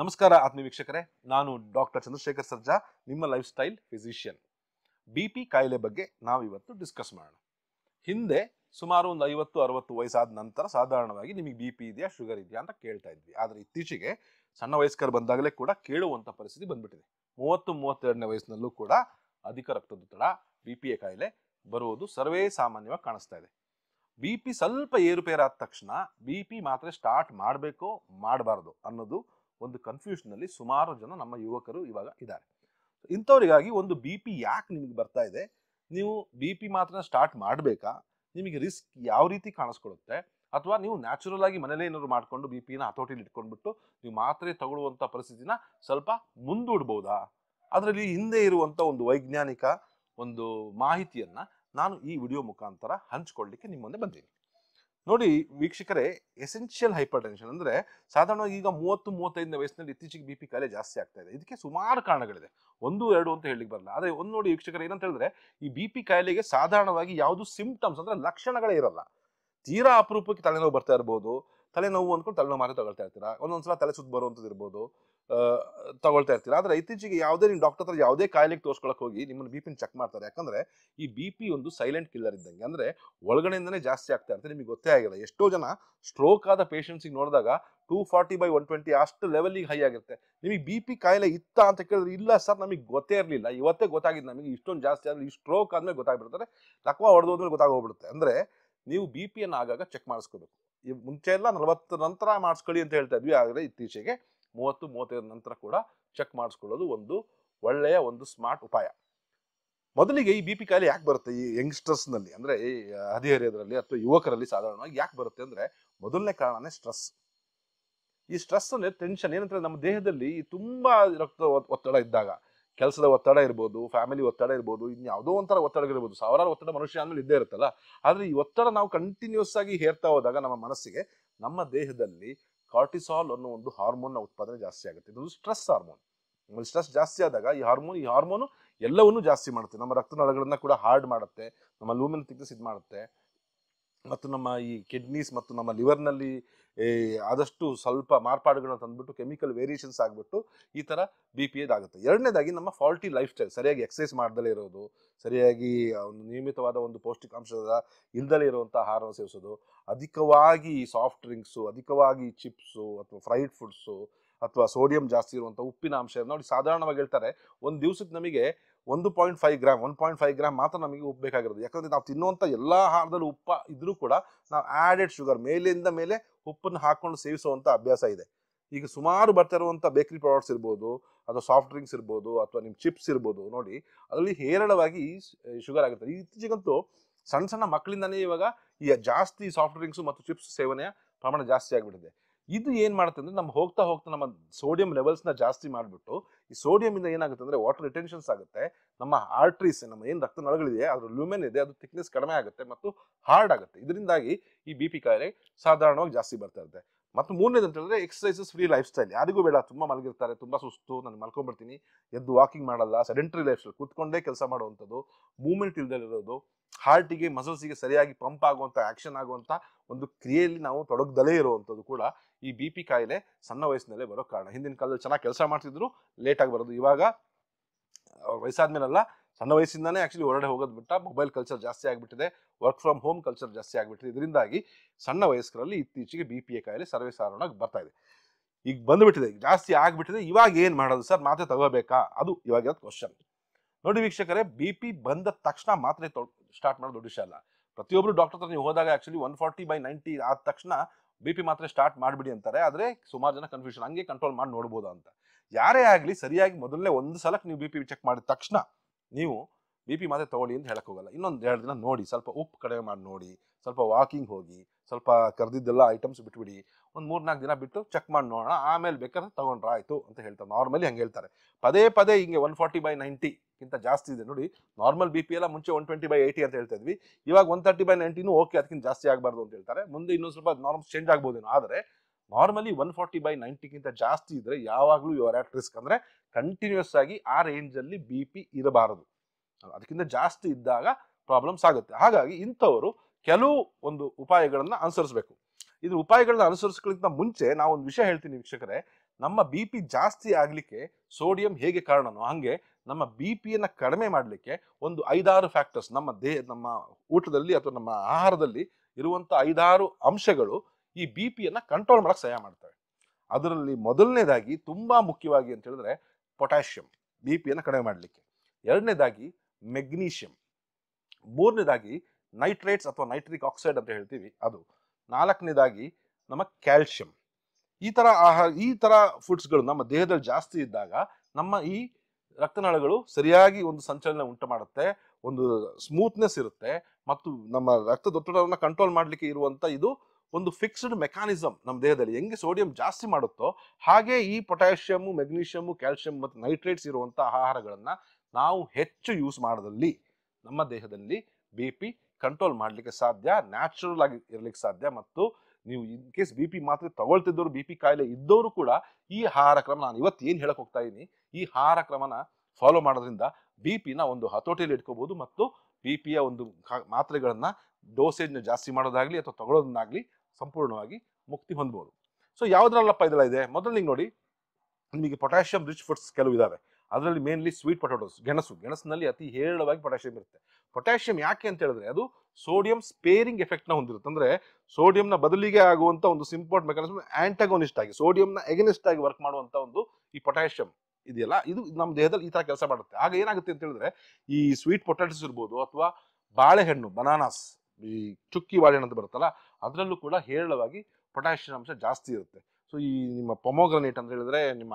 ನಮಸ್ಕಾರ ಆತ್ಮೀಯ ವೀಕ್ಷಕರೇ ನಾನು ಡಾಕ್ಟರ್ ಚಂದ್ರಶೇಖರ್ ಸರ್ಜಾ ನಿಮ್ಮ lifestyle physician B P ಕಾಯಿಲೆ ಬಗ್ಗೆ ನಾವು ಇವತ್ತು ಡಿಸ್ಕಸ್ ಮಾಡೋಣ ಹಿಂದೆ ಸುಮಾರು ಒಂದು ಐವತ್ತು ಅರವತ್ತು ವಯಸ್ಸಾದ ನಂತರ ಸಾಧಾರಣವಾಗಿ ನಿಮಗೆ ಬಿ ಪಿ ಇದೆಯಾ ಶುಗರ್ ಇದೆಯಾ ಅಂತ ಕೇಳ್ತಾ ಇದ್ವಿ ಆದರೆ ಇತ್ತೀಚೆಗೆ ಸಣ್ಣ ವಯಸ್ಕರು ಬಂದಾಗಲೇ ಕೂಡ ಕೇಳುವಂಥ ಪರಿಸ್ಥಿತಿ ಬಂದ್ಬಿಟ್ಟಿದೆ ಮೂವತ್ತು ಮೂವತ್ತೆರಡನೇ ವಯಸ್ಸಿನಲ್ಲೂ ಕೂಡ ಅಧಿಕ ರಕ್ತದೊತ್ತಡ ಬಿ ಪಿಯ ಕಾಯಿಲೆ ಬರುವುದು ಸರ್ವೇ ಸಾಮಾನ್ಯವಾಗಿ ಕಾಣಿಸ್ತಾ ಇದೆ ಬಿ ಪಿ ಸ್ವಲ್ಪ ಏರುಪೇರಾದ ತಕ್ಷಣ ಬಿ ಪಿ ಮಾತ್ರ ಸ್ಟಾರ್ಟ್ ಮಾಡಬೇಕೋ ಮಾಡಬಾರ್ದು ಅನ್ನೋದು ಒಂದು ಕನ್ಫ್ಯೂಷನಲ್ಲಿ ಸುಮಾರು ಜನ ನಮ್ಮ ಯುವಕರು ಇವಾಗ ಇದ್ದಾರೆ ಇಂಥವರಿಗಾಗಿ ಒಂದು ಬಿ ಪಿ ಯಾಕೆ ನಿಮಗೆ ಬರ್ತಾ ಇದೆ ನೀವು ಬಿ ಪಿ ಮಾತ್ರ ಸ್ಟಾರ್ಟ್ ಮಾಡಬೇಕಾ ನಿಮಗೆ ರಿಸ್ಕ್ ಯಾವ ರೀತಿ ಕಾಣಿಸ್ಕೊಡುತ್ತೆ ಅಥವಾ ನೀವು ನ್ಯಾಚುರಲ್ ಆಗಿ ಮನೇಲೇ ಏನಾದ್ರು ಮಾಡಿಕೊಂಡು ಬಿ ಪಿನ ಹತೋಟಿಲಿ ಇಟ್ಕೊಂಡ್ಬಿಟ್ಟು ನೀವು ಮಾತ್ರೆ ತಗೊಳ್ಳುವಂಥ ಪರಿಸ್ಥಿತಿನ ಸ್ವಲ್ಪ ಮುಂದೂಡ್ಬೋದಾ ಅದರಲ್ಲಿ ಹಿಂದೆ ಇರುವಂಥ ಒಂದು ವೈಜ್ಞಾನಿಕ ಒಂದು ಮಾಹಿತಿಯನ್ನು ನಾನು ಈ ವಿಡಿಯೋ ಮುಖಾಂತರ ಹಂಚ್ಕೊಳ್ಳಿಕ್ಕೆ ನಿಮ್ಮ ಮುಂದೆ ನೋಡಿ ವೀಕ್ಷಕರೇ ಎಸೆನ್ಷಿಯಲ್ ಹೈಪರ್ ಟೆನ್ಷನ್ ಅಂದರೆ ಸಾಧಾರಣವಾಗಿ ಈಗ ಮೂವತ್ತು ಮೂವತ್ತೈದನೇ ವಯಸ್ಸಿನಲ್ಲಿ ಇತ್ತೀಚೆಗೆ ಬಿ ಪಿ ಕಾಯಿಲೆ ಜಾಸ್ತಿ ಆಗ್ತಾ ಇದೆ ಇದಕ್ಕೆ ಸುಮಾರು ಕಾರಣಗಳಿದೆ ಒಂದು ಎರಡು ಅಂತ ಹೇಳಿಕ್ಕೆ ಬರಲ್ಲ ಆದರೆ ಒಂದು ನೋಡಿ ವೀಕ್ಷಕರು ಏನಂತ ಹೇಳಿದ್ರೆ ಈ ಬಿ ಪಿ ಕಾಯಿಲೆಗೆ ಸಾಧಾರಣವಾಗಿ ಯಾವುದು ಸಿಂಪ್ಟಮ್ಸ್ ಅಂದರೆ ಲಕ್ಷಣಗಳೇ ಇರಲ್ಲ ತೀರಾ ಅಪರೂಪಕ್ಕೆ ತಲೆನೋವು ಬರ್ತಾ ಇರ್ಬೋದು ತಲೆನೋವು ಅಂದ್ಕೊಂಡು ತಲೆನೋವು ಮಾತ್ರ ತಗೊಳ್ತಾ ಇರ್ತೀರಾ ಒಂದೊಂದ್ಸಲ ತಲೆ ಸುತ್ತ ಬರುವಂಥದ್ದು ಇರ್ಬೋದು ತಗೊಳ್ತಾ ಇರ್ತೀರಾ ಆದರೆ ಇತ್ತೀಚೆಗೆ ಯಾವುದೇ ನಿಮ್ಮ ಡಾಕ್ಟರ್ ಹತ್ರ ಯಾವುದೇ ಕಾಯಿಲೆಗೆ ತೋರಿಸ್ಕೊಳಕ್ಕೆ ಹೋಗಿ ನಿಮ್ಮನ್ನು ಬಿ ಪಿನ ಚೆಕ್ ಮಾಡ್ತಾರೆ ಯಾಕಂದರೆ ಈ ಬಿ ಪಿ ಒಂದು ಸೈಲೆಂಟ್ ಕಿಲ್ಲರ್ ಇದ್ದಂಗೆ ಅಂದರೆ ಒಳಗಡೆಯಿಂದನೇ ಜಾಸ್ತಿ ಆಗ್ತಾ ಇರ್ತದೆ ನಿಮಗೆ ಗೊತ್ತೇ ಆಗಿಲ್ಲ ಎಷ್ಟೋ ಜನ ಸ್ಟ್ರೋಕ್ ಆದ ಪೇಷಂಟ್ಸಿಗೆ ನೋಡಿದಾಗ two forty by one twenty ಅಷ್ಟು ಲೆವೆಲಿಗೆ ಹೈ ಆಗಿರುತ್ತೆ ನಿಮಗೆ ಬಿ ಪಿ ಕಾಯಿಲೆ ಇತ್ತ ಅಂತ ಕೇಳಿದ್ರೆ ಇಲ್ಲ ಸರ್ ನಮಗೆ ಗೊತ್ತೇ ಇರಲಿಲ್ಲ ಇವತ್ತೇ ಗೊತ್ತಾಗಿದ್ದು ನಮಗೆ ಇಷ್ಟೊಂದು ಜಾಸ್ತಿ ಆದರೆ ಈ ಸ್ಟ್ರೋಕ್ ಆದಮೇಲೆ ಗೊತ್ತಾಗ್ಬಿಡ್ತಾರೆ ಲಕ್ವಾ ಹೊಡೆದೋದ್ಮೇಲೆ ಗೊತ್ತಾಗೋಗ್ಬಿಡುತ್ತೆ ಅಂದರೆ ನೀವು ಬಿ ಯನ್ನು ಆಗಾಗ ಚೆಕ್ ಮಾಡಿಸ್ಕೋಬೇಕು ಮುಂಚೆ ಎಲ್ಲ ನಲವತ್ತು ನಂತರ ಮಾಡಿಸ್ಕೊಳ್ಳಿ ಅಂತ ಹೇಳ್ತಾ ಇದ್ವಿ ಆದರೆ ಇತ್ತೀಚೆಗೆ ಮೂವತ್ತು ಮೂವತ್ತೈದು ನಂತರ ಕೂಡ ಚೆಕ್ ಮಾಡಿಸ್ಕೊಳ್ಳೋದು ಒಂದು ಒಳ್ಳೆಯ ಒಂದು ಸ್ಮಾರ್ಟ್ ಉಪಾಯ ಮೊದಲಿಗೆ ಈ ಬಿ ಪಿ ಕಾಯಿಲೆ ಯಾಕೆ ಬರುತ್ತೆ ಈ ಯಂಗ್ಸ್ಟರ್ಸ್ನಲ್ಲಿ ಅಂದರೆ ಈ ಹದಿಹರಿಯದರಲ್ಲಿ ಅಥವಾ ಯುವಕರಲ್ಲಿ ಸಾಧಾರಣವಾಗಿ ಯಾಕೆ ಬರುತ್ತೆ ಅಂದರೆ ಮೊದಲನೇ ಕಾರಣನೇ ಸ್ಟ್ರೆಸ್ ಈ ಸ್ಟ್ರೆಸ್ ಅಂದರೆ ಟೆನ್ಷನ್ ಏನಂದ್ರೆ ನಮ್ಮ ದೇಹದಲ್ಲಿ ತುಂಬ ರಕ್ತ ಒತ್ತಡ ಇದ್ದಾಗ ಕೆಲಸದ ಒತ್ತಡ ಇರ್ಬೋದು ಫ್ಯಾಮಿಲಿ ಒತ್ತಡ ಇರ್ಬೋದು ಇನ್ನು ಯಾವುದೋ ಒಂಥರ ಒತ್ತಡಗಳಿರ್ಬೋದು ಸಾವಿರಾರು ಒತ್ತಡ ಮನುಷ್ಯ ಆದ್ಮೇಲೆ ಇದ್ದೇ ಇರುತ್ತಲ್ಲ ಆದರೆ ಈ ಒತ್ತಡ ನಾವು ಕಂಟಿನ್ಯೂಸ್ ಆಗಿ ಹೇರ್ತಾ ಹೋದಾಗ ನಮ್ಮ ಮನಸ್ಸಿಗೆ ನಮ್ಮ ದೇಹದಲ್ಲಿ ಕಾರ್ಟಿಸಾಲ್ ಅನ್ನೋ ಒಂದು ಹಾರ್ಮೋನ್ನ ಉತ್ಪಾದನೆ ಜಾಸ್ತಿ ಆಗುತ್ತೆ ಇದೊಂದು ಸ್ಟ್ರೆಸ್ ಹಾರ್ಮೋನ್ ಸ್ಟ್ರೆಸ್ ಜಾಸ್ತಿ ಆದಾಗ ಈ ಹಾರ್ಮೋನ್ ಈ ಹಾರ್ಮೋನು ಎಲ್ಲವನ್ನೂ ಜಾಸ್ತಿ ಮಾಡುತ್ತೆ ನಮ್ಮ ರಕ್ತನಾಳಗಳನ್ನು ಕೂಡ ಹಾರ್ಡ್ ಮಾಡುತ್ತೆ ನಮ್ಮ ಲೂಮಿನ ತಿಕ್ನೆಸ್ ಇದು ಮಾಡುತ್ತೆ ಮತ್ತು ನಮ್ಮ ಈ ಕಿಡ್ನೀಸ್ ಮತ್ತು ನಮ್ಮ ಲಿವರ್ನಲ್ಲಿ ಆದಷ್ಟು ಸ್ವಲ್ಪ ಮಾರ್ಪಾಡುಗಳನ್ನ ತಂದ್ಬಿಟ್ಟು ಕೆಮಿಕಲ್ ವೇರಿಯೇಷನ್ಸ್ ಆಗಿಬಿಟ್ಟು ಈ ಥರ ಬಿ ಪಿ ಆಗುತ್ತೆ ಎರಡನೇದಾಗಿ ನಮ್ಮ ಫಾಲ್ಟಿ ಲೈಫ್ ಸ್ಟೈಲ್ ಸರಿಯಾಗಿ ಎಕ್ಸಸೈಸ್ ಮಾಡ್ದಲೇ ಇರೋದು ಸರಿಯಾಗಿ ಒಂದು ನಿಯಮಿತವಾದ ಒಂದು ಪೌಷ್ಟಿಕಾಂಶದ ಇಲ್ದಲೇ ಇರುವಂಥ ಆಹಾರವನ್ನು ಸೇವಿಸೋದು ಅಧಿಕವಾಗಿ ಸಾಫ್ಟ್ ಡ್ರಿಂಕ್ಸು ಅಧಿಕವಾಗಿ ಚಿಪ್ಸು ಅಥವಾ ಫ್ರೈಡ್ ಫುಡ್ಸು ಅಥವಾ ಸೋಡಿಯಂ ಜಾಸ್ತಿ ಇರುವಂಥ ಉಪ್ಪಿನ ಅಂಶ ನೋಡಿ ಸಾಧಾರಣವಾಗಿ ಹೇಳ್ತಾರೆ ಒಂದು ದಿವಸಕ್ಕೆ ನಮಗೆ ಒಂದು point five gram one point five gram ಮಾತ್ರ ನಮಗೆ ಉಪ್ಪು ಬೇಕಾಗಿರೋದು ಯಾಕಂದರೆ ನಾವು ತಿನ್ನುವಂಥ ಎಲ್ಲ ಆಹಾರದಲ್ಲಿ ಉಪ್ಪ ಇದ್ದರೂ ಕೂಡ ನಾವು ಆ್ಯಡೆಡ್ ಶುಗರ್ ಮೇಲಿಂದ ಮೇಲೆ ಉಪ್ಪನ್ನು ಹಾಕ್ಕೊಂಡು ಸೇವಿಸುವಂಥ ಅಭ್ಯಾಸ ಇದೆ ಈಗ ಸುಮಾರು ಬರ್ತಾ ಇರುವಂಥ ಬೇಕ್ರಿ ಪ್ರಾಡಕ್ಟ್ಸ್ ಇರ್ಬೋದು ಅಥವಾ ಸಾಫ್ಟ್ ಡ್ರಿಂಕ್ಸ್ ಇರ್ಬೋದು ಅಥವಾ ನಿಮ್ಮ ಚಿಪ್ಸ್ ಇರ್ಬೋದು ನೋಡಿ ಅದರಲ್ಲಿ ಹೇರಳವಾಗಿ ಶುಗರ್ ಆಗುತ್ತೆ ಇತ್ತೀಚೆಗಂತೂ ಸಣ್ಣ ಸಣ್ಣ ಮಕ್ಕಳಿಂದಲೇ ಇವಾಗ ಈ ಜಾಸ್ತಿ ಸಾಫ್ಟ್ ಡ್ರಿಂಕ್ಸು ಮತ್ತು ಚಿಪ್ಸ್ ಸೇವನೆಯ ಪ್ರಮಾಣ ಜಾಸ್ತಿ ಆಗಿಬಿಟ್ಟಿದೆ ಇದು ಏನು ಮಾಡುತ್ತೆ ಅಂದರೆ ನಮ್ಮ ಹೋಗ್ತಾ ಹೋಗ್ತಾ ನಮ್ಮ ಸೋಡಿಯಂ ಲೆವೆಲ್ಸ್ನ ಜಾಸ್ತಿ ಮಾಡಿಬಿಟ್ಟು ಈ ಸೋಡಿಯಮಿಂದ ಏನಾಗುತ್ತೆ ಅಂದರೆ ವಾಟರ್ ರಿಟೆನ್ಷನ್ಸ್ ಆಗುತ್ತೆ ನಮ್ಮ ಆರ್ಟ್ರೀಸ್ ನಮ್ಮ ಏನು ನಳಗಳಿದೆ ಅದ್ರ ಲ್ಯೂಮೆನ್ ಇದೆ ಅದು ಥಿಕ್ನೆಸ್ ಕಡಿಮೆ ಆಗುತ್ತೆ ಮತ್ತು ಹಾರ್ಡ್ ಆಗುತ್ತೆ ಇದರಿಂದಾಗಿ ಈ ಬಿ ಪಿ ಕಾಯಿಲೆ ಸಾಧಾರಣವಾಗಿ ಜಾಸ್ತಿ ಬರ್ತಾ ಇರುತ್ತೆ ಮತ್ತು ಮೂರನೇದು ಅಂತ ಹೇಳಿದ್ರೆ ಎಕ್ಸಸೈಸಸ್ ಫ್ರೀ ಲೈಫ್ ಸ್ಟೈಲ್ ಯಾರಿಗೂ ಬೇಡ ತುಂಬ ಮಲಗಿರ್ತಾರೆ ತುಂಬ ಸುಸ್ತು ನಾನು ಮಲ್ಕೊಂಡ್ಬಿಡ್ತೀನಿ ಎದ್ದು ವಾಕಿಂಗ್ ಮಾಡಲ್ಲ ಸೆಡೆಂಟ್ರಿ ಲೈಫ್ ಸ್ಟೈಲ್ ಕೂತ್ಕೊಂಡೇ ಕೆಲಸ ಮಾಡುವಂಥದ್ದು ಮೂವ್ಮೆಂಟ್ ಇಲ್ದಲ್ಲಿರೋದು ಹಾರ್ಟಿಗೆ ಮಸಲ್ಸಿಗೆ ಸರಿಯಾಗಿ ಪಂಪ್ ಆಗುವಂಥ ಆ್ಯಕ್ಷನ್ ಆಗುವಂಥ ಒಂದು ಕ್ರಿಯೆಯಲ್ಲಿ ನಾವು ತೊಡಗದಲೇ ಇರುವಂಥದ್ದು ಕೂಡ ಈ ಬಿ ಪಿ ಕಾಯಿಲೆ ಸಣ್ಣ ವಯಸ್ಸಿನಲ್ಲೇ ಬರೋ ಕಾರಣ ಹಿಂದಿನ ಕಾಲದಲ್ಲಿ ಚೆನ್ನಾಗಿ ಕೆಲಸ ಮಾಡ್ತಿದ್ರು ಲೇಟಾಗಿ ಬರೋದು ಇವಾಗ ವಯಸ್ಸಾದ್ಮೇಲೆಲ್ಲ ಸಣ್ಣ ವಯಸ್ಸಿಂದಾನೇ ಆ್ಯಕ್ಚುಲಿ ಹೊರಗಡೆ ಹೋಗೋದು ಬಿಟ್ಟ ಮೊಬೈಲ್ ಕಲ್ಚರ್ ಜಾಸ್ತಿ ಆಗ್ಬಿಟ್ಟಿದೆ ವರ್ಕ್ ಫ್ರಮ್ ಹೋಮ್ ಕಲ್ಚರ್ ಜಾಸ್ತಿ ಆಗಿಬಿಟ್ಟಿದೆ ಇದರಿಂದಾಗಿ ಸಣ್ಣ ವಯಸ್ಕರಲ್ಲಿ ಇತ್ತೀಚೆಗೆ ಬಿ ಪಿ ಎ ಕಾಯಿಲೆ ಸರ್ವೇಸಾಧಾರಣವಾಗಿ ಬರ್ತಾ ಇದೆ ಈಗ ಬಂದುಬಿಟ್ಟಿದೆ ಜಾಸ್ತಿ ಆಗಿಬಿಟ್ಟಿದೆ ಇವಾಗ ಏನು ಮಾಡೋದು ಸರ್ ಮಾತ್ರೆ ತಗೋಬೇಕಾ ಅದು ಇವಾಗಿರೋದು ಕ್ವಶನ್ ನೋಡಿ ವೀಕ್ಷಕರೇ ಬಿ ಪಿ ಬಂದ ತಕ್ಷಣ ಮಾತ್ರೆ ಸ್ಟಾರ್ಟ್ ಮಾಡೋದು ದೊಡ್ಡ ವಿಷಯ ಅಲ್ಲ ಪ್ರತಿಯೊಬ್ಬರು ಡಾಕ್ಟರ್ ಹತ್ರ ನೀವು ಹೋದಾಗ actually one forty by ninety ಆದ ತಕ್ಷಣ ಬಿ ಪಿ ಮಾತ್ರೆ ಸ್ಟಾರ್ಟ್ ಮಾಡಿಬಿಡಿ ಅಂತಾರೆ ಆದರೆ ಸುಮಾರು ಜನ ಕನ್ಫ್ಯೂಷನ್ ಹಂಗೆ ಕಂಟ್ರೋಲ್ ಮಾಡಿ ನೋಡ್ಬೋದು ಅಂತ ಯಾರೇ ಆಗಲಿ ಸರಿಯಾಗಿ ಮೊದಲನೇ ಒಂದು ಸಲಕ್ಕೆ ನೀವು ಬಿ ಪಿ ಚೆಕ್ ಮಾಡಿದ ತಕ್ಷಣ ನೀವು ಬಿ ಪಿ ಮಾತ್ರೆ ತೊಗೊಳ್ಳಿ ಅಂತ ಹೇಳಕ್ಕೆ ಹೋಗಲ್ಲ ಇನ್ನೊಂದು ಎರಡು ದಿನ ನೋಡಿ ಸ್ವಲ್ಪ ಉಪ್ಪು ಕಡಿಮೆ ಮಾಡಿ ನೋಡಿ ಸ್ವಲ್ಪ ವಾಕಿಂಗ್ ಹೋಗಿ ಸ್ವಲ್ಪ ಕರೆದಿದ್ದೆಲ್ಲ ಐಟಮ್ಸ್ ಬಿಟ್ಬಿಡಿ ಒಂದು ಮೂರ್ನಾಲ್ಕು ದಿನ ಬಿಟ್ಟು ಚೆಕ್ ಮಾಡಿ ನೋಡೋಣ ಆಮೇಲೆ ಬೇಕಾದ್ರೆ ತೊಗೊಂಡ್ರ ಅಂತ ಹೇಳ್ತಾರೆ ನಾರ್ಮಲಿ ಹಂಗೆ ಹೇಳ್ತಾರೆ ಪದೇ ಪದೇ ಹಿಂಗೆ ಒನ್ ಫಾರ್ಟಿ ಬೈ ನೈಂಟಿಗಿಂತ ಜಾಸ್ತಿ ಇದೆ ನೋಡಿ ನಾರ್ಮಲ್ ಬಿ ಪಿ ಎಲ್ಲ ಮುಂಚೆ ಒನ್ ಟ್ವೆಂಟಿ ಬೈ ಏಯ್ಟಿ ಅಂತ ಹೇಳ್ತಾ ಇದ್ವಿ ಇವಾಗ ಒನ್ ತರ್ಟಿ ಬೈ ನೈಂಟಿನೂ ಓಕೆ ಅದಕ್ಕಿಂತ ಜಾಸ್ತಿ ಆಗಬಾರ್ದು ಅಂತ ಹೇಳ್ತಾರೆ ಮುಂದೆ ಇನ್ನೊಂದು ಸ್ವಲ್ಪ ನಾರ್ಮಲ್ ಚೇಂಜ್ ಆಗ್ಬೋದೇನೋ ಆದರೆ ನಾರ್ಮಲಿ ಒನ್ ಫಾರ್ಟಿ ಬೈ ನೈಂಟಿಗಿಂತ ಜಾಸ್ತಿ ಇದ್ದರೆ ಯಾವಾಗಲೂ ಯುವರ್ ಆಟ್ ರಿಸ್ಕ್ ಅಂದರೆ ಕಂಟಿನ್ಯೂಸ್ ಆಗಿ ಆ ರೇಂಜಲ್ಲಿ ಬಿ ಪಿ ಇರಬಾರದು ಅದಕ್ಕಿಂತ ಜಾಸ್ತಿ ಇದ್ದಾಗ ಪ್ರಾಬ್ಲಮ್ಸ್ ಆಗುತ್ತೆ ಹಾಗಾಗಿ ಇಂಥವರು ಕೆಲವು ಒಂದು ಉಪಾಯಗಳನ್ನು ಅನುಸರಿಸಬೇಕು ಇದ್ರ ಉಪಾಯಗಳನ್ನ ಅನುಸರಿಸೋಕ್ಕಿಂತ ಮುಂಚೆ ನಾವು ಒಂದು ವಿಷಯ ಹೇಳ್ತೀನಿ ವೀಕ್ಷಕರೇ ನಮ್ಮ ಬಿ ಪಿ ಜಾಸ್ತಿ ಆಗಲಿಕ್ಕೆ ಸೋಡಿಯಂ ಹೇಗೆ ಕಾರಣನೋ ಹಾಗೆ ನಮ್ಮ ಬಿ ಪಿಯನ್ನು ಕಡಿಮೆ ಮಾಡಲಿಕ್ಕೆ ಒಂದು ಐದಾರು ಫ್ಯಾಕ್ಟರ್ಸ್ ನಮ್ಮ ದೇಹ ನಮ್ಮ ಊಟದಲ್ಲಿ ಅಥವಾ ನಮ್ಮ ಆಹಾರದಲ್ಲಿ ಇರುವಂಥ ಐದಾರು ಅಂಶಗಳು ಈ ಬಿ ಪಿಯನ್ನು ಕಂಟ್ರೋಲ್ ಮಾಡೋಕ್ಕೆ ಸಹಾಯ ಮಾಡ್ತವೆ ಅದರಲ್ಲಿ ಮೊದಲನೇದಾಗಿ ತುಂಬ ಮುಖ್ಯವಾಗಿ ಅಂತ ಹೇಳಿದ್ರೆ ಪೊಟ್ಯಾಷಿಯಂ ಬಿ ಪಿಯನ್ನು ಕಡಿಮೆ ಮಾಡಲಿಕ್ಕೆ ಎರಡನೇದಾಗಿ ಮೆಗ್ನೀಷಿಯಂ ಮೂರನೇದಾಗಿ ನೈಟ್ರೇಟ್ಸ್ ಅಥವಾ ನೈಟ್ರಿಕ್ ಆಕ್ಸೈಡ್ ಅಂತ ಹೇಳ್ತೀವಿ ಅದು ನಾಲ್ಕನೇದಾಗಿ ನಮ್ಮ ಕ್ಯಾಲ್ಶಿಯಂ ಈ ಥರ ಆಹಾರ ಈ ಥರ ಫುಡ್ಸ್ಗಳು ನಮ್ಮ ದೇಹದಲ್ಲಿ ಜಾಸ್ತಿ ಇದ್ದಾಗ ನಮ್ಮ ಈ ರಕ್ತನಾಳಗಳು ಸರಿಯಾಗಿ ಒಂದು ಸಂಚಲನ ಉಂಟು ಮಾಡುತ್ತೆ ಒಂದು ಸ್ಮೂತ್ನೆಸ್ ಇರುತ್ತೆ ಮತ್ತು ನಮ್ಮ ರಕ್ತದೊತ್ತಡವನ್ನು ಕಂಟ್ರೋಲ್ ಮಾಡಲಿಕ್ಕೆ ಇರುವಂಥ ಇದು ಒಂದು ಫಿಕ್ಸ್ಡ್ ಮೆಕಾನಿಸಮ್ ನಮ್ಮ ದೇಹದಲ್ಲಿ ಹೆಂಗೆ ಸೋಡಿಯಂ ಜಾಸ್ತಿ ಮಾಡುತ್ತೋ ಹಾಗೆ ಈ ಪೊಟ್ಯಾಷಿಯಮ್ಮು ಮೆಗ್ನೀಷಿಯಮು ಕ್ಯಾಲ್ಶಿಯಂ ಮತ್ತು ನೈಟ್ರೇಟ್ಸ್ ಇರುವಂಥ ಆಹಾರಗಳನ್ನು ನಾವು ಹೆಚ್ಚು ಯೂಸ್ ಮಾಡೋದಲ್ಲಿ ನಮ್ಮ ದೇಹದಲ್ಲಿ ಬಿ ಪಿ ಕಂಟ್ರೋಲ್ ಮಾಡಲಿಕ್ಕೆ ಸಾಧ್ಯ ನ್ಯಾಚುರಲ್ ಆಗಿ ಇರಲಿಕ್ಕೆ ಸಾಧ್ಯ ಮತ್ತು ನೀವು ಇನ್ ಕೇಸ್ ಬಿ ಪಿ ಮಾತ್ರೆ ತಗೊಳ್ತಿದ್ದವರು ಬಿ ಪಿ ಕಾಯಿಲೆ ಇದ್ದವರು ಕೂಡ ಈ ಆಹಾರ ಕ್ರಮ ನಾನು ಇವತ್ತು ಏನು ಹೇಳಕ್ಕೆ ಹೋಗ್ತಾ ಇದ್ದೀನಿ ಈ ಆಹಾರ ಕ್ರಮನ ಫಾಲೋ ಮಾಡೋದ್ರಿಂದ ಬಿ ಪಿನ ಒಂದು ಹತೋಟಿಯಲ್ಲಿ ಇಟ್ಕೋಬಹುದು ಮತ್ತು ಬಿ ಪಿಯ ಒಂದು ಮಾತ್ರೆಗಳನ್ನು ಡೋಸೇಜ್ನ ಜಾಸ್ತಿ ಮಾಡೋದಾಗಲಿ ಅಥವಾ ತಗೊಳ್ಳೋದನ್ನಾಗಲಿ ಸಂಪೂರ್ಣವಾಗಿ ಮುಕ್ತಿ ಹೊಂದ್ಬೋದು ಸೊ ಯಾವುದ್ರಲ್ಲಪ್ಪ ಇದೆಲ್ಲ ಇದೆ ಮೊದಲು ನೀವು ನೋಡಿ ನಿಮಗೆ ಪೊಟ್ಯಾಷಿಯಂ ರಿಚ್ ಫುಡ್ಸ್ ಕೆಲವು ಇದ್ದಾವೆ ಅದರಲ್ಲಿ ಮೇನ್ಲಿ ಸ್ವೀಟ್ ಪೊಟ್ಯಾಟೋಸ್ ಗೆಣಸು ಗೆಣಸಿನಲ್ಲಿ ಅತಿ ಹೇರಳವಾಗಿ ಪೊಟ್ಯಾಷಿಯಂ ಇರುತ್ತೆ ಪೊಟ್ಯಾಷಿಯಂ ಯಾಕೆ ಅಂತ ಹೇಳಿದ್ರೆ ಅದು ಸೋಡಿಯಂ ಸ್ಪೇರಿಂಗ್ ಎಫೆಕ್ಟ್ನ ಹೊಂದಿರುತ್ತೆ ಅಂದರೆ ಸೋಡಿಯಂನ ಬದಲಿಗೆ ಆಗುವಂಥ ಒಂದು ಸಿಂಪೋರ್ಟ್ ಮೆಕಾನಿಸಮ್ ಆಂಟಗೋನಿಸ್ಟ್ ಆಗಿ ಸೋಡಿಯಂನ ಎಗನಿಸ್ಟ್ ಆಗಿ ವರ್ಕ್ ಮಾಡುವಂಥ ಒಂದು ಈ ಪೊಟ್ಯಾಷಿಯಂ ಇದೆಯಲ್ಲ ಇದು ನಮ್ಮ ದೇಹದಲ್ಲಿ ಈ ಥರ ಕೆಲಸ ಮಾಡುತ್ತೆ ಆಗ ಏನಾಗುತ್ತೆ ಅಂತ ಹೇಳಿದ್ರೆ ಈ ಸ್ವೀಟ್ ಪೊಟ್ಯಾಟೋಸ್ ಇರ್ಬೋದು ಅಥವಾ ಬಾಳೆಹಣ್ಣು ಬನಾನಾಸ್ ಈ ಚುಕ್ಕಿ ಬಾಳೆಹಣ್ಣು ಅಂತ ಬರುತ್ತಲ್ಲ ಅದರಲ್ಲೂ ಕೂಡ ಹೇರಳವಾಗಿ ಪೊಟ್ಯಾಷಿಯಂ ಅಂಶ ಜಾಸ್ತಿ ಇರುತ್ತೆ ಸೊ ಈ ನಿಮ್ಮ ಪೊಮೋಗ್ರನೇಟ್ ಅಂತ ಹೇಳಿದ್ರೆ ನಿಮ್ಮ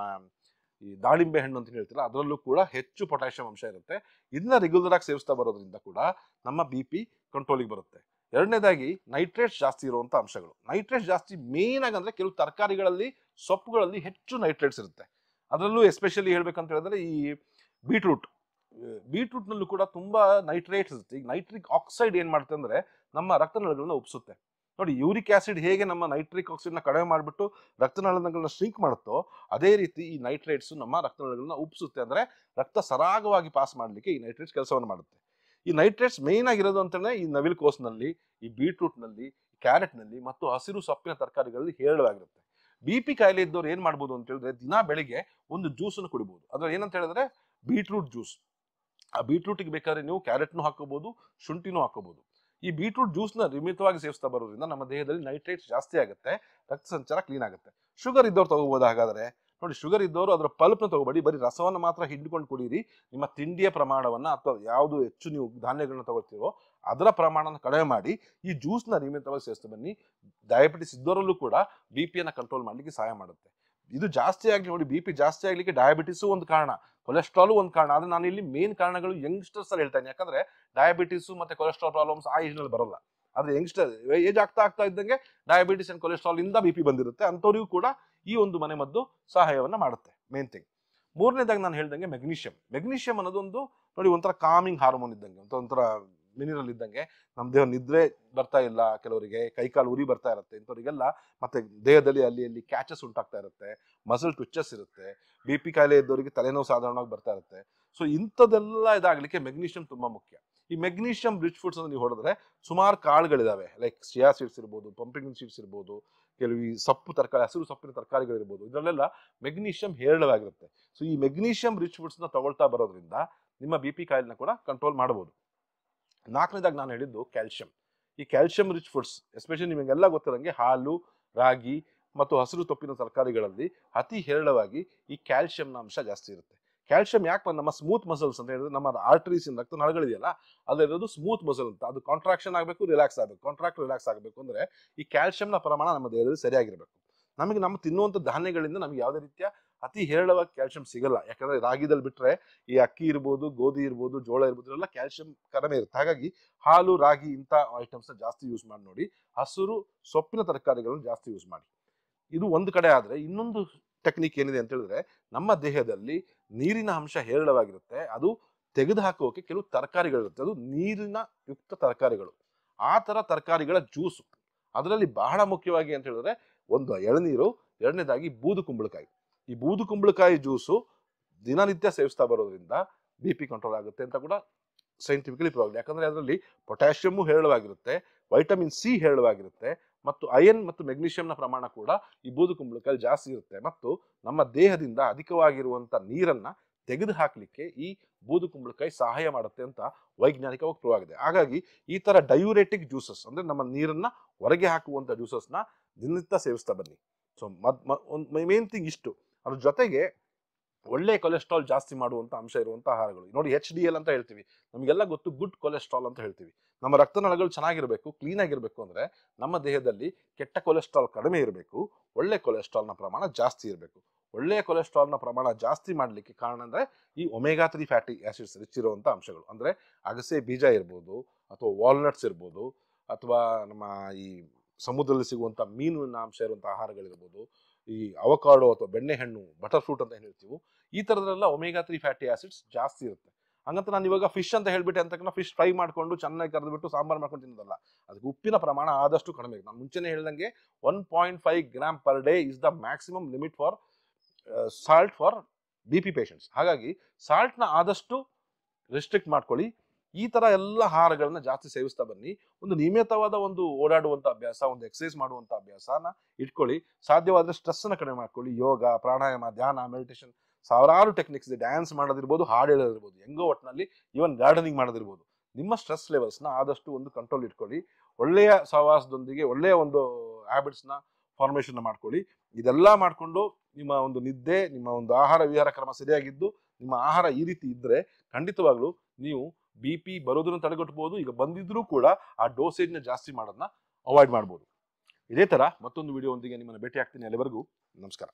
ಈ ದಾಳಿಂಬೆ ಹಣ್ಣು ಅಂತ ಹೇಳ್ತೀರಾ ಅದರಲ್ಲೂ ಕೂಡ ಹೆಚ್ಚು ಪೊಟ್ಯಾಷಿಯಂ ಅಂಶ ಇರುತ್ತೆ ಇದನ್ನ ರೆಗ್ಯುಲರ್ ಆಗಿ ಸೇವಿಸ್ತಾ ಬರೋದ್ರಿಂದ ಕೂಡ ನಮ್ಮ ಬಿ ಪಿ ಕಂಟ್ರೋಲಿಗೆ ಬರುತ್ತೆ ಎರಡನೇದಾಗಿ ನೈಟ್ರೇಟ್ಸ್ ಜಾಸ್ತಿ ಇರುವಂಥ ಅಂಶಗಳು ನೈಟ್ರೇಟ್ಸ್ ಜಾಸ್ತಿ ಮೇನ್ ಆಗಿ ಅಂದರೆ ಕೆಲವು ತರಕಾರಿಗಳಲ್ಲಿ ಸೊಪ್ಪುಗಳಲ್ಲಿ ಹೆಚ್ಚು ನೈಟ್ರೇಟ್ಸ್ ಇರುತ್ತೆ ಅದರಲ್ಲೂ ಎಸ್ಪೆಷಲಿ ಹೇಳ್ಬೇಕಂತ ಹೇಳಿದ್ರೆ ಈ ಬೀಟ್ರೂಟ್ ಬೀಟ್ರೂಟ್ನಲ್ಲೂ ಕೂಡ ತುಂಬ ನೈಟ್ರೇಟ್ಸ್ ಇರುತ್ತೆ ಈಗ ನೈಟ್ರಿಕ್ ಆಕ್ಸೈಡ್ ಏನು ಮಾಡುತ್ತೆ ಅಂದರೆ ನಮ್ಮ ರಕ್ತನಾಳಗಳನ್ನ ಒಪ್ಸುತ್ತೆ ನೋಡಿ ಯೂರಿಕ್ ಆಸಿಡ್ ಹೇಗೆ ನಮ್ಮ ನೈಟ್ರಿಕ್ ಆಕ್ಸಿಡ್ನ ಕಡಿಮೆ ಮಾಡಿಬಿಟ್ಟು ರಕ್ತನಾಳಗಳನ್ನ ಶ್ರಿಂಕ್ ಮಾಡುತ್ತೋ ಅದೇ ರೀತಿ ಈ ನೈಟ್ರೇಟ್ಸ್ ನಮ್ಮ ರಕ್ತನಾಳಗಳನ್ನ ಉಪ್ಪಿಸುತ್ತೆ ಅಂದರೆ ರಕ್ತ ಸರಾಗವಾಗಿ ಪಾಸ್ ಮಾಡಲಿಕ್ಕೆ ಈ ನೈಟ್ರೇಟ್ಸ್ ಕೆಲಸವನ್ನು ಮಾಡುತ್ತೆ ಈ ನೈಟ್ರೇಟ್ಸ್ ಮೇಯ್ನ್ ಆಗಿರೋದು ಅಂತಲೇ ಈ ನವಿಲ್ ಕೋಸ್ನಲ್ಲಿ ಈ ಬೀಟ್ರೂಟ್ನಲ್ಲಿ ಕ್ಯಾರೆಟ್ನಲ್ಲಿ ಮತ್ತು ಹಸಿರು ಸೊಪ್ಪಿನ ತರಕಾರಿಗಳಲ್ಲಿ ಹೇರಳವಾಗಿರುತ್ತೆ ಬಿ ಪಿ ಕಾಯಿಲೆ ಇದ್ದವ್ರು ಏನು ಮಾಡ್ಬೋದು ಅಂತ ಹೇಳಿದ್ರೆ ದಿನ ಬೆಳಿಗ್ಗೆ ಒಂದು ಜ್ಯೂಸನ್ನು ಕುಡಿಬೋದು ಅದ್ರಲ್ಲಿ ಏನಂತ ಹೇಳಿದ್ರೆ ಬೀಟ್ರೂಟ್ ಜ್ಯೂಸ್ ಆ ಬೀಟ್ರೂಟಿಗೆ ಬೇಕಾದ್ರೆ ನೀವು ಕ್ಯಾರೆಟ್ನು ಹಾಕೋಬಹುದು ಶುಂಠಿನೂ ಹಾಕೋಬಹುದು ಈ ಬೀಟ್ರೂಟ್ ಜ್ಯೂಸ್ನ ನಿಮಿತವಾಗಿ ಸೇವಿಸ್ತಾ ಬರೋದ್ರಿಂದ ನಮ್ಮ ದೇಹದಲ್ಲಿ ನೈಟ್ರೇಟ್ ಜಾಸ್ತಿ ಆಗುತ್ತೆ ರಕ್ತ ಸಂಚಾರ ಕ್ಲೀನ್ ಆಗುತ್ತೆ ಶುಗರ್ ಇದ್ದವ್ರು ತಗೋಬಹುದು ಹಾಗಾದ್ರೆ ನೋಡಿ ಶುಗರ್ ಇದ್ದವರು ಅದರ ಪಲ್ಪ್ನ ತಗೋಬೇಡಿ ಬರೀ ರಸವನ್ನು ಮಾತ್ರ ಹಿಂಡ್ಕೊಂಡು ಕುಡಿಯಿರಿ ನಿಮ್ಮ ತಿಂಡಿಯ ಪ್ರಮಾಣವನ್ನು ಅಥವಾ ಯಾವುದು ಹೆಚ್ಚು ನೀವು ಧಾನ್ಯಗಳನ್ನ ತಗೋತೀರೋ ಅದರ ಪ್ರಮಾಣನ ಕಡಿಮೆ ಮಾಡಿ ಈ ಜ್ಯೂಸ್ನ ನಿಯಮಿತವಾಗಿ ಸೇವಿಸ್ತಾ ಬನ್ನಿ ಡಯಾಬಿಟಿಸ್ ಇದ್ದವರಲ್ಲೂ ಕೂಡ ಬಿ ಪಿಯನ್ನು ಕಂಟ್ರೋಲ್ ಮಾಡಲಿಕ್ಕೆ ಸಹಾಯ ಮಾಡುತ್ತೆ ಇದು ಜಾಸ್ತಿ ಆಗಲಿ ನೋಡಿ ಬಿ ಪಿ ಜಾಸ್ತಿ ಆಗಲಿಕ್ಕೆ ಡಯಾಬಿಟಿಸು ಒಂದು ಕಾರಣ ಕೊಲೆಸ್ಟ್ರಾಲು ಒಂದು ಕಾರಣ ಆದರೆ ನಾನು ಇಲ್ಲಿ ಮೇನ್ ಕಾರಣಗಳು ಯಂಗ್ಸ್ಟರ್ಸ್ ಅಲ್ಲಿ ಹೇಳ್ತೇನೆ ಯಾಕಂದ್ರೆ ಡಯಾಬಿಟಿಸು ಮತ್ತೆ ಕೊಲೆಸ್ಟ್ರಾಲ್ ಪ್ರಾಬ್ಲಮ್ಸ್ ಆ ಏಜ್ನಲ್ಲಿ ಬರಲ್ಲ ಆದ್ರೆ ಯಂಗ್ಸ್ಟರ್ ಏಜ್ ಆಗ್ತಾ ಆಗ್ತಾ ಇದ್ದಂಗೆ ಡಯಾಬಿಟಿಸ್ ಅಂಡ್ ಕೊಲೆಸ್ಟ್ರಾಲ್ ಇಂದ ಬಿ ಪಿ ಬಂದಿರುತ್ತೆ ಅಂತವರಿಗೂ ಕೂಡ ಈ ಒಂದು ಮನೆ ಮದ್ದು ಸಹಾಯವನ್ನು ಮಾಡುತ್ತೆ ಮೇನ್ ಥಿಂಗ್ ಮೂರನೇದಾಗಿ ನಾನು ಹೇಳ್ದಂಗೆ ಮೆಗ್ನೀಷಿಯಂ ಮೆಗ್ನೀಷಿಯಂ ಅನ್ನೋದೊಂದು ನೋಡಿ ಒಂಥರ ಕಾಮಿಂಗ್ ಹಾರ್ಮೋನ್ ಇದ್ದಂಗೆ ಒಂಥರ ಮಿನಿರಲ್ ಇದ್ದಂಗೆ ನಮ್ಮ ದೇಹ ನಿದ್ರೆ ಬರ್ತಾ ಇಲ್ಲ ಕೆಲವರಿಗೆ ಕೈಕಾಲು ಉರಿ ಬರ್ತಾ ಇರುತ್ತೆ ಇಂಥವರಿಗೆಲ್ಲ ಮತ್ತೆ ದೇಹದಲ್ಲಿ ಅಲ್ಲಿ ಅಲ್ಲಿ ಕ್ಯಾಚಸ್ ಉಂಟಾಗ್ತಾ ಇರುತ್ತೆ ಮಸಲ್ ಟ್ವಿಚಸ್ ಇರುತ್ತೆ ಬಿ ಪಿ ಕಾಯಿಲೆ ಇದ್ದವರಿಗೆ ತಲೆನೋವು ಸಾಧಾರಣವಾಗಿ ಬರ್ತಾ ಇರುತ್ತೆ ಸೊ ಇಂಥದ್ದೆಲ್ಲ ಇದಾಗಲಿಕ್ಕೆ ಮೆಗ್ನೀಷಿಯಂ ತುಂಬಾ ಮುಖ್ಯ ಈ ಮೆಗ್ನೀಷಿಯಂ ರಿಚ್ ಫುಡ್ಸ್ ಅನ್ನು ನೀವು ಹೊಡೆದ್ರೆ ಸುಮಾರು ಕಾಳುಗಳಿದಾವೆ ಲೈಕ್ ಸಿಯಾ ಸೀಡ್ಸ್ ಇರ್ಬೋದು ಪಂಪಿಂಗ್ ಸೀಡ್ಸ್ ಇರ್ಬೋದು ಕೆಲವು ಈ ಸೊಪ್ಪು ತರಕಾರಿ ಹಸಿರು ಸೊಪ್ಪಿನ ತರಕಾರಿಗಳಿರ್ಬೋದು ಇದರಲ್ಲೆಲ್ಲ ಮೆಗ್ನೀಷಿಯಂ ಹೇರಳವಾಗಿರುತ್ತೆ ಸೊ ಈ ಮೆಗ್ನೀಷಿಯಂ ರಿಚ್ ಫುಡ್ಸ್ನ ತಗೊಳ್ತಾ ಬರೋದ್ರಿಂದ ನಿಮ್ಮ ಬಿ ಪಿ ಕಾಯಿಲೆನ ಕೂಡ ಕಂಟ್ರೋಲ್ ಮಾಡ್ಬೋದು ನಾಲ್ಕನೇದಾಗ ನಾನು ಹೇಳಿದ್ದು ಕ್ಯಾಲ್ಶಿಯಂ ಈ ಕ್ಯಾಲ್ಶಿಯಂ ರಿಚ್ ಫುಡ್ಸ್ ಎಸ್ಪೆಷಲಿ ನಿಮಗೆಲ್ಲ ಗೊತ್ತಿರೋಂಗೆ ಹಾಲು ರಾಗಿ ಮತ್ತು ಹಸಿರು ತೊಪ್ಪಿನ ತರಕಾರಿಗಳಲ್ಲಿ ಅತಿ ಹೇರಳವಾಗಿ ಈ ಕ್ಯಾಲ್ಶಿಯಂನ ಅಂಶ ಜಾಸ್ತಿ ಇರುತ್ತೆ ಕ್ಯಾಲ್ಶಿಯಂ ಯಾಕೆ ನಮ್ಮ ಸ್ಮೂತ್ ಮಸಲ್ಸ್ ಅಂತ ಹೇಳಿದ್ರೆ ನಮ್ಮ ಆರ್ಟರೀಸ್ ರಕ್ತ ನಳಗಳಿದೆಯಲ್ಲ ಇರೋದು ಸ್ಮೂತ್ ಮಸಲ್ ಅಂತ ಅದು ಕಾಂಟ್ರಾಕ್ಷನ್ ಆಗಬೇಕು ರಿಲ್ಯಾಕ್ಸ್ ಆಗಬೇಕು ಕಾಂಟ್ರಾಕ್ಟ್ ರಿಲ್ಯಾಕ್ಸ್ ಆಗಬೇಕು ಅಂದರೆ ಈ ಕ್ಯಾಲ್ಶಿಯಂನ ಪ್ರಮಾಣ ನಮ್ಮ ದೇಹದಲ್ಲಿ ಸರಿಯಾಗಿರಬೇಕು ನಮಗೆ ನಮ್ಮ ತಿನ್ನುವಂಥ ಧಾನ್ಯಗಳಿಂದ ನಮಗೆ ಯಾವುದೇ ರೀತಿಯ ಅತಿ ಹೇರಳವಾಗಿ ಕ್ಯಾಲ್ಸಿಯಂ ಸಿಗಲ್ಲ ಯಾಕಂದ್ರೆ ರಾಗಿದಲ್ಲಿ ಬಿಟ್ರೆ ಈ ಅಕ್ಕಿ ಇರ್ಬೋದು ಗೋಧಿ ಇರ್ಬೋದು ಜೋಳ ಇರ್ಬೋದು ಎಲ್ಲ ಕ್ಯಾಲ್ಸಿಯಂ ಕಡಿಮೆ ಇರುತ್ತೆ ಹಾಗಾಗಿ ಹಾಲು ರಾಗಿ ಇಂಥ ಐಟಮ್ಸ್ನ ಜಾಸ್ತಿ ಯೂಸ್ ಮಾಡಿ ನೋಡಿ ಹಸಿರು ಸೊಪ್ಪಿನ ತರಕಾರಿಗಳನ್ನು ಜಾಸ್ತಿ ಯೂಸ್ ಮಾಡಿ ಇದು ಒಂದು ಕಡೆ ಆದರೆ ಇನ್ನೊಂದು ಟೆಕ್ನಿಕ್ ಏನಿದೆ ಅಂತ ಹೇಳಿದ್ರೆ ನಮ್ಮ ದೇಹದಲ್ಲಿ ನೀರಿನ ಅಂಶ ಹೇರಳವಾಗಿರುತ್ತೆ ಅದು ತೆಗೆದು ಹಾಕೋಕೆ ಕೆಲವು ತರಕಾರಿಗಳಿರುತ್ತೆ ಅದು ನೀರಿನ ಯುಕ್ತ ತರಕಾರಿಗಳು ಆ ಥರ ತರಕಾರಿಗಳ ಜ್ಯೂಸು ಅದರಲ್ಲಿ ಬಹಳ ಮುಖ್ಯವಾಗಿ ಅಂತ ಹೇಳಿದ್ರೆ ಒಂದು ಎಳನೀರು ಎರಡನೇದಾಗಿ ಬೂದು ಕುಂಬಳಕಾಯಿ ಈ ಬೂದು ಕುಂಬಳಕಾಯಿ ಜ್ಯೂಸು ದಿನನಿತ್ಯ ಸೇವಿಸ್ತಾ ಬರೋದ್ರಿಂದ ಬಿ ಪಿ ಕಂಟ್ರೋಲ್ ಆಗುತ್ತೆ ಅಂತ ಕೂಡ ಸೈಂಟಿಫಿಕಲಿ ಪ್ರೂವ್ ಯಾಕಂದ್ರೆ ಅದರಲ್ಲಿ ಪೊಟ್ಯಾಷಿಯಮ್ಮು ಹೇರಳವಾಗಿರುತ್ತೆ ವೈಟಮಿನ್ ಸಿ ಹೇರಳವಾಗಿರುತ್ತೆ ಮತ್ತು ಅಯನ್ ಮತ್ತು ಮೆಗ್ನೀಷಿಯಂನ ಪ್ರಮಾಣ ಕೂಡ ಈ ಬೂದು ಕುಂಬಳಕಾಯಿ ಜಾಸ್ತಿ ಇರುತ್ತೆ ಮತ್ತು ನಮ್ಮ ದೇಹದಿಂದ ಅಧಿಕವಾಗಿರುವಂಥ ನೀರನ್ನು ತೆಗೆದು ಹಾಕಲಿಕ್ಕೆ ಈ ಬೂದು ಕುಂಬಳಕಾಯಿ ಸಹಾಯ ಮಾಡುತ್ತೆ ಅಂತ ವೈಜ್ಞಾನಿಕವಾಗಿ ಪ್ರೂವ್ ಆಗಿದೆ ಹಾಗಾಗಿ ಈ ಥರ ಡಯೂರೆಟಿಕ್ ಜ್ಯೂಸಸ್ ಅಂದರೆ ನಮ್ಮ ನೀರನ್ನು ಹೊರಗೆ ಹಾಕುವಂಥ ಜ್ಯೂಸಸ್ನ ದಿನನಿತ್ಯ ಸೇವಿಸ್ತಾ ಬನ್ನಿ ಸೊ ಮದ್ ಒಂದು ಮೇನ್ ಥಿಂಗ್ ಇಷ್ಟು ಅದ್ರ ಜೊತೆಗೆ ಒಳ್ಳೆ ಕೊಲೆಸ್ಟ್ರಾಲ್ ಜಾಸ್ತಿ ಮಾಡುವಂಥ ಅಂಶ ಇರುವಂಥ ಆಹಾರಗಳು ನೋಡಿ ಎಚ್ ಡಿ ಎಲ್ ಅಂತ ಹೇಳ್ತೀವಿ ನಮಗೆಲ್ಲ ಗೊತ್ತು ಗುಡ್ ಕೊಲೆಸ್ಟ್ರಾಲ್ ಅಂತ ಹೇಳ್ತೀವಿ ನಮ್ಮ ರಕ್ತನಾಳಗಳು ಚೆನ್ನಾಗಿರಬೇಕು ಕ್ಲೀನ್ ಆಗಿರಬೇಕು ಅಂದರೆ ನಮ್ಮ ದೇಹದಲ್ಲಿ ಕೆಟ್ಟ ಕೊಲೆಸ್ಟ್ರಾಲ್ ಕಡಿಮೆ ಇರಬೇಕು ಒಳ್ಳೆ ಕೊಲೆಸ್ಟ್ರಾಲ್ನ ಪ್ರಮಾಣ ಜಾಸ್ತಿ ಇರಬೇಕು ಒಳ್ಳೆಯ ಕೊಲೆಸ್ಟ್ರಾಲ್ನ ಪ್ರಮಾಣ ಜಾಸ್ತಿ ಮಾಡಲಿಕ್ಕೆ ಕಾರಣ ಅಂದರೆ ಈ omega three fatty acids rich ಇರುವಂಥ ಅಂಶಗಳು ಅಂದರೆ ಅಗಸೆ ಬೀಜ ಇರ್ಬೋದು ಅಥವಾ ವಾಲ್ನಟ್ಸ್ ಇರ್ಬೋದು ಅಥವಾ ನಮ್ಮ ಈ ಸಮುದ್ರದಲ್ಲಿ ಸಿಗುವಂಥ ಮೀನಿನ ಅಂಶ ಇರುವಂಥ ಆಹಾರಗಳಿರ್ಬೋದು ಈ ಅವಕಾಡು ಅಥವಾ ಬೆಣ್ಣೆಹಣ್ಣು ಬಟರ್ ಫ್ರೂಟ್ ಅಂತ ಹೇಳ್ತೀವಿ ಈ ಥರದ್ರೆಲ್ಲ ಒಮೇಗಾ ತ್ರೀ ಫ್ಯಾಟಿ ಆಸಿಡ್ಸ್ ಜಾಸ್ತಿ ಇರುತ್ತೆ ಹಂಗಂತ ನಾನು ಇವಾಗ ಫಿಶ್ ಅಂತ ಹೇಳ್ಬಿಟ್ಟು ಅಂತಕ್ಕಂಥ ಫಿಶ್ ಫ್ರೈ ಮಾಡಿಕೊಂಡು ಚೆನ್ನಾಗಿ ಕರೆದ್ಬಿಟ್ಟು ಸಾಂಬಾರು ಮಾಡ್ಕೊಂಡು ತಿನ್ನೋದಲ್ಲ ಅದಕ್ಕೆ ಉಪ್ಪಿನ ಪ್ರಮಾಣ ಆದಷ್ಟು ಕಡಿಮೆ ನಾನು ಮುಂಚೆನೇ ಹೇಳ್ದಂಗೆ one point five gram per day is the maximum limit for salt for B P patients ಹಾಗಾಗಿ ಸಾಲ್ಟ್ನ ಆದಷ್ಟು ರೆಸ್ಟ್ರಿಕ್ಟ್ ಮಾಡ್ಕೊಳ್ಳಿ ಈ ತರ ಎಲ್ಲ ಆಹಾರಗಳನ್ನ ಜಾಸ್ತಿ ಸೇವಿಸ್ತಾ ಬನ್ನಿ ಒಂದು ನಿಯಮಿತವಾದ ಒಂದು ಓಡಾಡುವಂತ ಅಭ್ಯಾಸ ಒಂದು ಎಕ್ಸಸೈಸ್ ಮಾಡುವಂತ ಅಭ್ಯಾಸನ ಇಟ್ಕೊಳ್ಳಿ ಸಾಧ್ಯವಾದ್ರೆ ಸ್ಟ್ರೆಸ್ ಅನ್ನ ಕಡಿಮೆ ಮಾಡ್ಕೊಳ್ಳಿ ಯೋಗ ಪ್ರಾಣಾಯಾಮ ಧ್ಯಾನ ಮೆಡಿಟೇಷನ್ ಸಾವಿರಾರು ಟೆಕ್ನಿಕ್ಸ್ ಇದೆ ಡ್ಯಾನ್ಸ್ ಮಾಡೋದಿರ್ಬೋದು ಹಾಡು ಹೇಳೋದಿರ್ಬೋದು ಹೆಂಗೋ ಒಟ್ಟಿನಲ್ಲಿ ಈವನ್ ಗಾರ್ಡನಿಂಗ್ ಮಾಡೋದಿರ್ಬೋದು ನಿಮ್ಮ ಸ್ಟ್ರೆಸ್ ಲೆವೆಲ್ಸ್ನ ಆದಷ್ಟು ಒಂದು ಕಂಟ್ರೋಲ್ ಇಟ್ಕೊಳ್ಳಿ ಒಳ್ಳೆಯ ಸಹವಾಸದೊಂದಿಗೆ ಒಳ್ಳೆಯ ಒಂದು ಹ್ಯಾಬಿಟ್ಸ್ನ ಫಾರ್ಮೇಷನ್ ಮಾಡ್ಕೊಳ್ಳಿ ಇದೆಲ್ಲ ಮಾಡಿಕೊಂಡು ನಿಮ್ಮ ಒಂದು ನಿದ್ದೆ ನಿಮ್ಮ ಒಂದು ಆಹಾರ ವಿಹಾರ ಕ್ರಮ ಸರಿಯಾಗಿದ್ದು ನಿಮ್ಮ ಆಹಾರ ಈ ರೀತಿ ಇದ್ದರೆ ಖಂಡಿತವಾಗ್ಲೂ ನೀವು ಬಿ ಪಿ ಬರೋದನ್ನು ತಡೆಗಟ್ಟಬಹುದು ಈಗ ಬಂದಿದ್ರೂ ಕೂಡ ಆ ಡೋಸೇಜ್ನ ಜಾಸ್ತಿ ಮಾಡೋದನ್ನ ಅವಾಯ್ಡ್ ಮಾಡ್ಬೋದು ಇದೇ ಥರ ಮತ್ತೊಂದು ವಿಡಿಯೋ ಒಂದಿಗೆ ನಿಮ್ಮನ್ನು ಭೇಟಿ ಆಗ್ತೀನಿ ಅಲ್ಲಿವರೆಗೂ ನಮಸ್ಕಾರ